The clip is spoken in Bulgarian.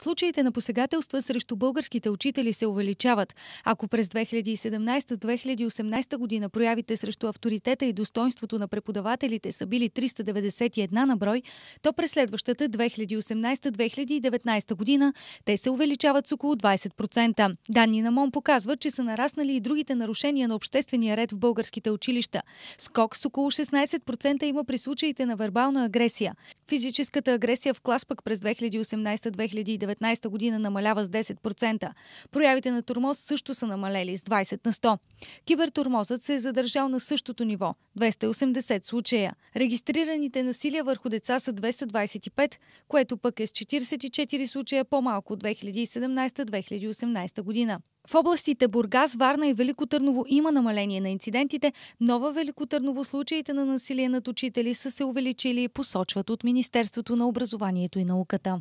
Случаите на посегателства срещу българските учители се увеличават. Ако през 2017-2018 година проявите срещу авторитета и достоинството на преподавателите са били 391 на брой, то през следващата 2018-2019 година те се увеличават с около 20%. Данни на МОН показват, че са нараснали и другите нарушения на обществения ред в българските училища. Скок с около 16% има при случаите на вербална агресия. Физическата агресия в клас пък през 2018-2019 година намалява с 10%. Проявите на турмоз също са намалели с 20 на 100. Кибертурмозът се е задържал на същото ниво – 280 случая. Регистрираните насилия върху деца са 225, което пък е с 44 случая по-малко от 2017-2018 година. В областите Бургас, Варна и Велико Търново има намаление на инцидентите, но във Велико Търново случаите на насилие над учители са се увеличили, посочват от Министерството на образованието и науката.